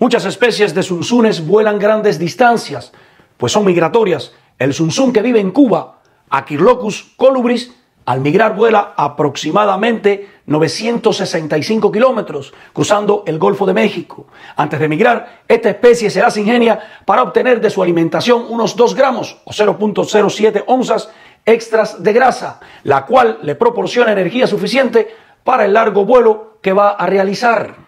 Muchas especies de sunzunes vuelan grandes distancias, pues son migratorias. El sunzun que vive en Cuba, Aquilocus colubris, al migrar vuela aproximadamente 965 kilómetros, cruzando el Golfo de México. Antes de migrar, esta especie se las ingenia para obtener de su alimentación unos 2 gramos o 0.07 onzas extras de grasa, la cual le proporciona energía suficiente para el largo vuelo que va a realizar.